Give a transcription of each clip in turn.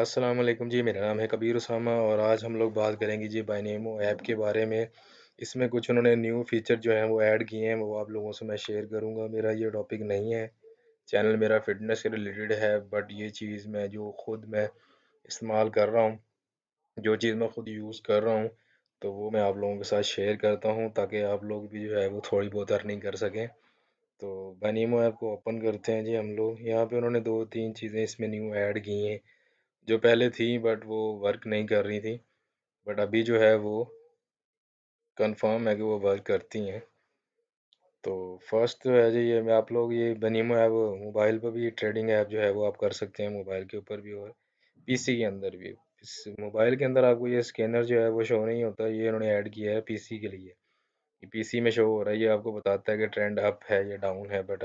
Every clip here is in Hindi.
अस्सलाम वालेकुम जी मेरा नाम है कबीर उसामा और आज हम लोग बात करेंगे जी बाई नेमो ऐप के बारे में इसमें कुछ उन्होंने न्यू फीचर जो हैं वो ऐड किए हैं वो आप लोगों से मैं शेयर करूंगा मेरा ये टॉपिक नहीं है चैनल मेरा फिटनेस से रिलेटेड है बट ये चीज़ मैं जो खुद मैं इस्तेमाल कर रहा हूँ जो चीज़ मैं खुद यूज़ कर रहा हूँ तो वो मैं आप लोगों के साथ शेयर करता हूँ ताकि आप लोग भी जो है वो थोड़ी बहुत अर्निंग कर सकें तो नेमो ऐप को ओपन करते हैं जी हम लोग यहाँ पर उन्होंने दो तीन चीज़ें इसमें न्यू ऐड की हैं जो पहले थी बट वो वर्क नहीं कर रही थी बट अभी जो है वो कंफर्म है कि वो वर्क करती हैं तो फर्स्ट तो है जी ये मैं आप लोग ये बनीमो ऐप मोबाइल पर भी ट्रेडिंग ऐप जो है वो आप कर सकते हैं मोबाइल के ऊपर भी और पीसी के अंदर भी इस मोबाइल के अंदर आपको ये स्कैनर जो है वो शो नहीं होता ये इन्होंने ऐड किया है पीसी के लिए पीसी में शो हो रहा है ये आपको बताता है कि ट्रेंड अप है या डाउन है but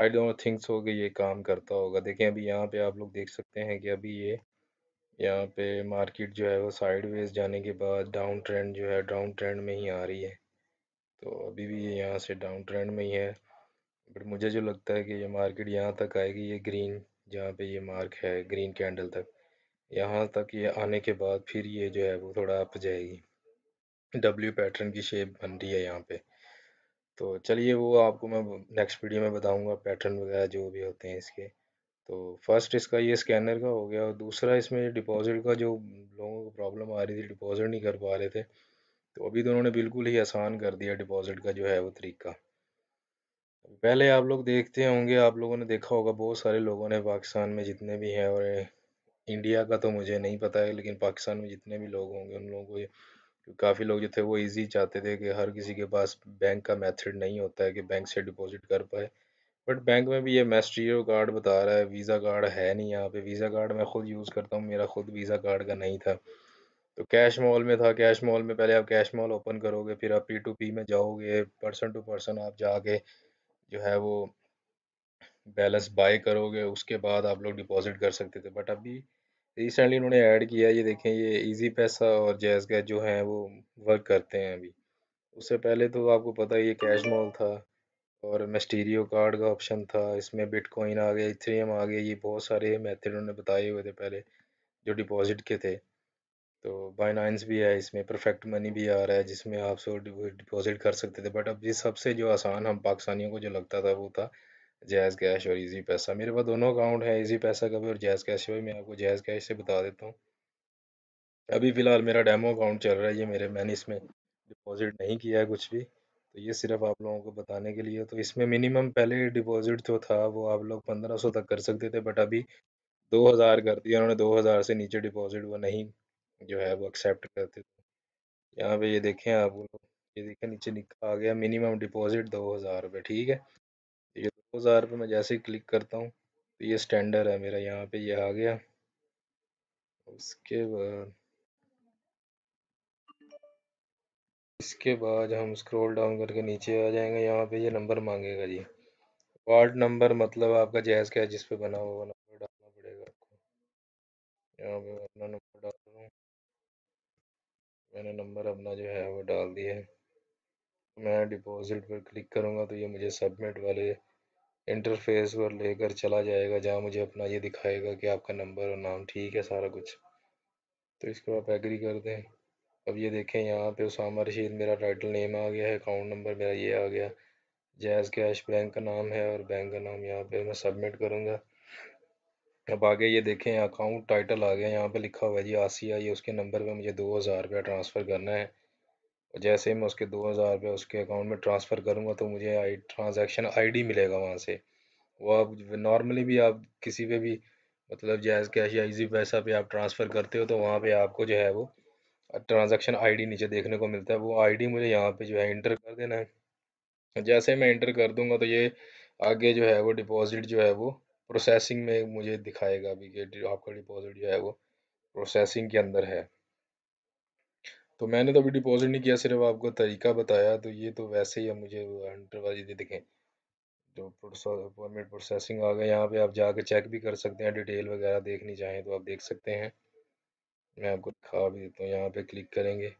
I don't think so कि ये काम करता होगा देखें अभी यहाँ पे आप लोग देख सकते हैं कि अभी ये यहाँ पे मार्केट जो है वो साइडवेज जाने के बाद डाउन ट्रेंड जो है डाउन ट्रेंड में ही आ रही है तो अभी भी ये यहाँ से डाउन ट्रेंड में ही है बट मुझे जो लगता है कि ये मार्केट यहाँ तक आएगी ये ग्रीन जहाँ पे ये मार्क है ग्रीन कैंडल तक यहाँ तक ये आने के बाद फिर ये जो है वो थोड़ा अप जाएगी डब्ल्यू पैटर्न की शेप बन रही है यहाँ पर तो चलिए वो आपको मैं नेक्स्ट वीडियो में बताऊंगा पैटर्न वगैरह जो भी होते हैं इसके तो फर्स्ट इसका ये स्कैनर का हो गया और दूसरा इसमें डिपॉजिट का जो लोगों को प्रॉब्लम आ रही थी डिपॉजिट नहीं कर पा रहे थे तो अभी तो उन्होंने बिल्कुल ही आसान कर दिया डिपॉजिट का जो है वो तरीका पहले आप लोग देखते होंगे आप लोगों ने देखा होगा बहुत सारे लोगों ने पाकिस्तान में जितने भी हैं और इंडिया का तो मुझे नहीं पता है लेकिन पाकिस्तान में जितने भी लोग होंगे उन लोगों को काफ़ी लोग जो थे वो इजी चाहते थे कि हर किसी के पास बैंक का मेथड नहीं होता है कि बैंक से डिपॉजिट कर पाए बट बैंक में भी ये मैस्ट्रियो कार्ड बता रहा है वीज़ा कार्ड है नहीं यहाँ पे वीज़ा कार्ड मैं खुद यूज़ करता हूँ मेरा खुद वीज़ा कार्ड का नहीं था तो कैश मॉल में था कैश मॉल में पहले आप कैश मॉल ओपन करोगे फिर आप पी टू पी में जाओगे पर्सन टू पर्सन आप जाके जो है वो बैलेंस बाय करोगे उसके बाद आप लोग डिपॉजिट कर सकते थे बट अभी रिसेंटली उन्होंने ऐड किया ये देखें ये इजी पैसा और जैज़ गैज जो हैं वो वर्क करते हैं अभी उससे पहले तो आपको पता है ये कैश मॉल था और मेस्टीरियो कार्ड का ऑप्शन था इसमें बिटकॉइन आ गया एम आ गया ये बहुत सारे मेथड उन्होंने बताए हुए थे पहले जो डिपॉजिट के थे तो बाइनाइंस भी है इसमें परफेक्ट मनी भी आ रहा है जिसमें आप सो डिपॉजिट कर सकते थे बट अब ये सबसे जो आसान हम पाकिस्तानियों को जो लगता था वो था जायज़ कैश और इजी पैसा मेरे पास दोनों अकाउंट है इजी पैसा का भी और जायज़ कैश का भी मैं आपको जायज़ कैश से बता देता हूँ अभी फ़िलहाल मेरा डेमो अकाउंट चल रहा है ये मेरे मैंने इसमें डिपॉजिट नहीं किया है कुछ भी तो ये सिर्फ आप लोगों को बताने के लिए तो इसमें मिनिमम पहले डिपॉजिट जो था वो आप लोग पंद्रह सौ तक कर सकते थे बट अभी दो हज़ार कर दिया उन्होंने दो हज़ार से नीचे डिपॉजिट वो नहीं जो है वो एक्सेप्ट करते थे यहाँ पर ये देखें आप ये देखें नीचे निकल आ गया मिनिमम डिपॉजिट दो हज़ार रुपये ठीक है हज़ार पर मैं जैसे ही क्लिक करता हूँ तो ये स्टैंडर्ड है मेरा यहाँ पे ये आ गया उसके बाद इसके बाद हम स्क्रॉल डाउन करके नीचे आ जाएंगे यहाँ पे ये नंबर मांगेगा जी वार्ड नंबर मतलब आपका जैस क्या है जिस पे बना हुआ नंबर डालना पड़ेगा आपको यहाँ पे अपना नंबर डाल रहा हूँ मैंने नंबर अपना जो है वो डाल दिया है मैं डिपॉजिट पर क्लिक करूँगा तो ये मुझे सबमिट वाले इंटरफेस पर लेकर चला जाएगा जहाँ मुझे अपना ये दिखाएगा कि आपका नंबर और नाम ठीक है सारा कुछ तो इसको आप एग्री कर दें अब ये देखें यहाँ पे उसामा रशीद मेरा टाइटल नेम आ गया है अकाउंट नंबर मेरा ये आ गया जैज़ कैश बैंक का नाम है और बैंक का नाम यहाँ पे मैं सबमिट करूँगा अब आगे ये देखें अकाउंट टाइटल आ गया यहाँ पे लिखा हुआ है जी आसिया ये उसके नंबर पे मुझे दो हज़ार रुपया ट्रांसफ़र करना है जैसे ही मैं उसके दो हज़ार रुपये उसके अकाउंट में ट्रांसफ़र करूँगा तो मुझे आई आई डी मिलेगा वहाँ से वो आप नॉर्मली भी आप किसी पे भी मतलब जैज़ कैश या इजी पैसा पे आप ट्रांसफ़र करते हो तो वहाँ पे आपको जो है वो आई डी नीचे देखने को मिलता है वो डी मुझे यहाँ पर जो है इंटर कर देना है जैसे मैं इंटर कर दूँगा तो ये आगे जो है वो डिपॉज़िट जो है वो प्रोसेसिंग में मुझे दिखाएगा अभी कि आपका डिपॉज़िट जो है वो प्रोसेसिंग के अंदर है तो मैंने तो अभी डिपॉजिट नहीं किया सिर्फ आपको तरीका बताया तो ये तो वैसे ही अब मुझे हंटरबाजी दे दिखें जो परमिट प्रोसेसिंग आ गए यहाँ पे आप जाके चेक भी कर सकते हैं डिटेल वगैरह देखनी चाहें तो आप देख सकते हैं मैं आपको दिखा भी देता हूँ यहाँ पे क्लिक करेंगे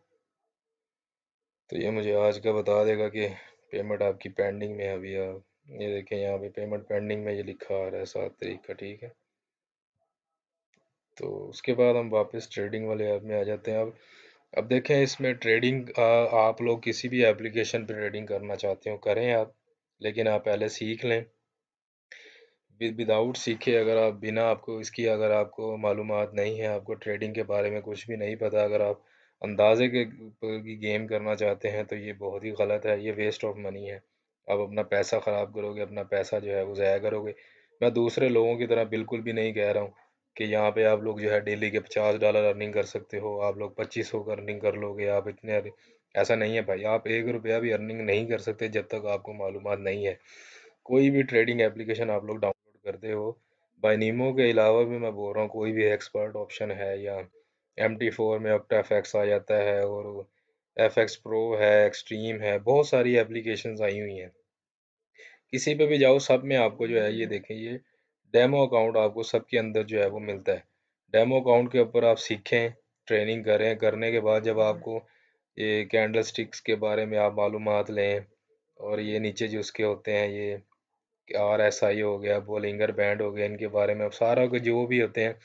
तो ये मुझे आज का बता देगा कि पेमेंट आपकी पेंडिंग में अभी आप ये देखें यहाँ पे पेमेंट पेंडिंग में ये लिखा आ रहा है सात तारीख का ठीक है तो उसके बाद हम वापस ट्रेडिंग वाले ऐप में आ जाते हैं अब अब देखें इसमें ट्रेडिंग आप लोग किसी भी एप्लीकेशन पर ट्रेडिंग करना चाहते हो करें आप लेकिन आप पहले सीख लें विदाउट सीखे अगर आप बिना आपको इसकी अगर आपको मालूम नहीं है आपको ट्रेडिंग के बारे में कुछ भी नहीं पता अगर आप अंदाजे के की गेम करना चाहते हैं तो ये बहुत ही गलत है ये वेस्ट ऑफ मनी है आप अपना पैसा ख़राब करोगे अपना पैसा जो है वो ज़ाया करोगे मैं दूसरे लोगों की तरह बिल्कुल भी नहीं कह रहा हूँ कि यहाँ पे आप लोग जो है डेली के पचास डॉलर अर्निंग कर सकते हो आप लोग पच्चीस सौ का अर्निंग कर लोगे आप इतने ऐसा नहीं है भाई आप एक रुपया भी अर्निंग नहीं कर सकते जब तक आपको मालूम नहीं है कोई भी ट्रेडिंग एप्लीकेशन आप लोग डाउनलोड करते हो बाई नीमो के अलावा भी मैं बोल रहा हूँ कोई भी एक्सपर्ट ऑप्शन है या एम टी फोर में अब आ जाता है और एफ एक्स प्रो है एक्सट्रीम है बहुत सारी एप्लीकेशन आई हुई हैं किसी पे भी जाओ सब में आपको जो है ये देखें ये डेमो अकाउंट आपको सबके अंदर जो है वो मिलता है डेमो अकाउंट के ऊपर आप सीखें ट्रेनिंग करें करने के बाद जब आपको ये कैंडल स्टिक्स के बारे में आप मालूम लें और ये नीचे जो उसके होते हैं ये आर एस आई हो गया बोलिंगर बैंड हो गया इनके बारे में अब सारा के जो भी होते हैं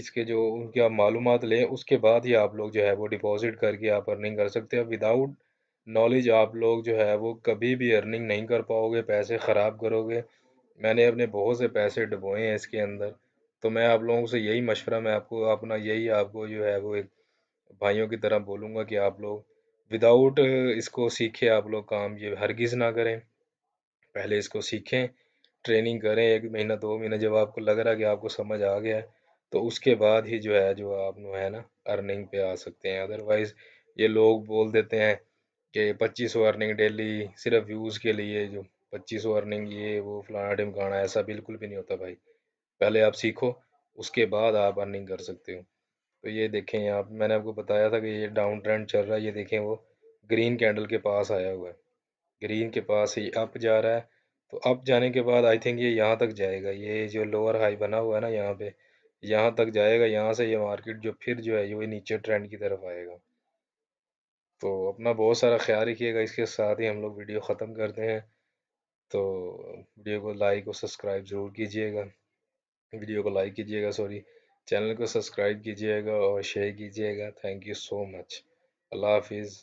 इसके जो उनकी आप मालूम लें उसके बाद ही आप लोग जो है वो डिपॉजिट करके आप अर्निंग कर सकते हैं विदाउट नॉलेज आप लोग जो है वो कभी भी अर्निंग नहीं कर पाओगे पैसे ख़राब करोगे मैंने अपने बहुत से पैसे डुबोए हैं इसके अंदर तो मैं आप लोगों से यही मशवरा मैं आपको अपना यही आपको जो है वो एक भाइयों की तरह बोलूँगा कि आप लोग विदाउट इसको सीखे आप लोग काम ये हरगिज़ ना करें पहले इसको सीखें ट्रेनिंग करें एक महीना दो महीना जब आपको लग रहा है कि आपको समझ आ गया है तो उसके बाद ही जो है जो आप जो है ना अर्निंग पे आ सकते हैं अदरवाइज़ ये लोग बोल देते हैं कि पच्चीस सौ अर्निंग डेली सिर्फ व्यूज़ के लिए जो पच्चीस अर्निंग ये वो फलाना ढिमकाना ऐसा बिल्कुल भी नहीं होता भाई पहले आप सीखो उसके बाद आप अर्निंग कर सकते हो तो ये देखें आप मैंने आपको बताया था कि ये डाउन ट्रेंड चल रहा है ये देखें वो ग्रीन कैंडल के पास आया हुआ है ग्रीन के पास ही अप जा रहा है तो अप जाने के बाद आई थिंक ये यहाँ तक जाएगा ये जो लोअर हाई बना हुआ है ना यहाँ पे यहाँ तक जाएगा यहाँ से ये मार्केट जो फिर जो है ये नीचे ट्रेंड की तरफ आएगा तो अपना बहुत सारा ख्याल रखिएगा इसके साथ ही हम लोग वीडियो ख़त्म करते हैं तो वीडियो को लाइक और सब्सक्राइब ज़रूर कीजिएगा वीडियो को लाइक कीजिएगा सॉरी चैनल को सब्सक्राइब कीजिएगा और शेयर कीजिएगा थैंक यू सो मच अल्लाह हाफिज़